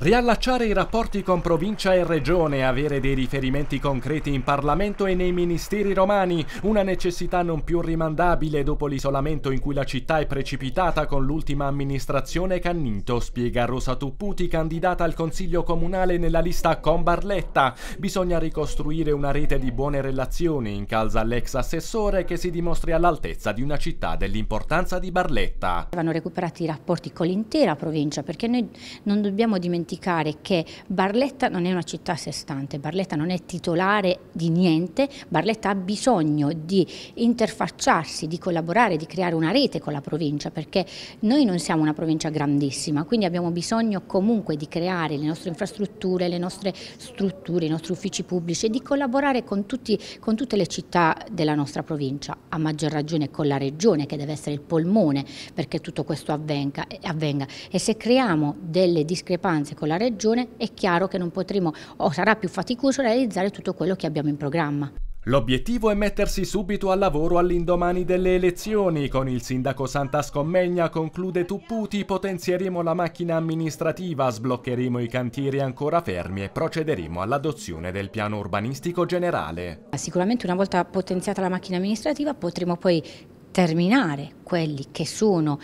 Riallacciare i rapporti con provincia e regione, avere dei riferimenti concreti in Parlamento e nei ministeri romani, una necessità non più rimandabile dopo l'isolamento in cui la città è precipitata con l'ultima amministrazione Canninto, spiega Rosa Tupputi, candidata al Consiglio Comunale nella lista con Barletta. Bisogna ricostruire una rete di buone relazioni, incalza l'ex assessore, che si dimostri all'altezza di una città dell'importanza di Barletta. Vanno recuperati i rapporti con l'intera provincia, perché noi non dobbiamo dimenticare dimenticare che Barletta non è una città a sé stante, Barletta non è titolare di niente, Barletta ha bisogno di interfacciarsi, di collaborare, di creare una rete con la provincia, perché noi non siamo una provincia grandissima, quindi abbiamo bisogno comunque di creare le nostre infrastrutture, le nostre strutture, i nostri uffici pubblici e di collaborare con, tutti, con tutte le città della nostra provincia, a maggior ragione con la regione che deve essere il polmone perché tutto questo avvenga, eh, avvenga. e se creiamo delle discrepanze con la Regione, è chiaro che non potremo o sarà più faticoso realizzare tutto quello che abbiamo in programma. L'obiettivo è mettersi subito al lavoro all'indomani delle elezioni. Con il sindaco Santa Scommegna conclude Tupputi, potenzieremo la macchina amministrativa, sbloccheremo i cantieri ancora fermi e procederemo all'adozione del piano urbanistico generale. Sicuramente una volta potenziata la macchina amministrativa potremo poi terminare quelli che sono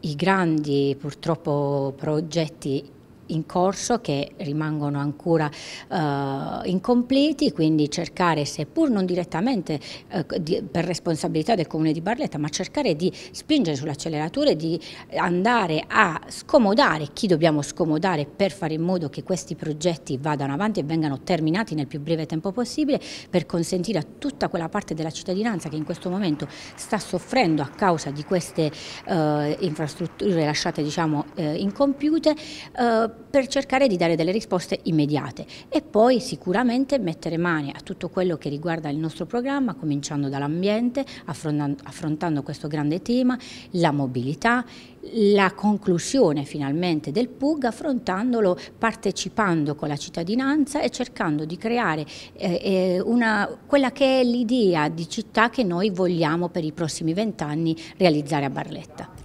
i grandi purtroppo progetti in corso che rimangono ancora uh, incompleti, quindi cercare, seppur non direttamente uh, di, per responsabilità del Comune di Barletta, ma cercare di spingere sull'acceleratore, di andare a scomodare chi dobbiamo scomodare per fare in modo che questi progetti vadano avanti e vengano terminati nel più breve tempo possibile per consentire a tutta quella parte della cittadinanza che in questo momento sta soffrendo a causa di queste uh, infrastrutture lasciate diciamo, incompiute per cercare di dare delle risposte immediate e poi sicuramente mettere mani a tutto quello che riguarda il nostro programma, cominciando dall'ambiente, affrontando, affrontando questo grande tema, la mobilità, la conclusione finalmente del PUG affrontandolo partecipando con la cittadinanza e cercando di creare eh, eh, una, quella che è l'idea di città che noi vogliamo per i prossimi vent'anni realizzare a Barletta.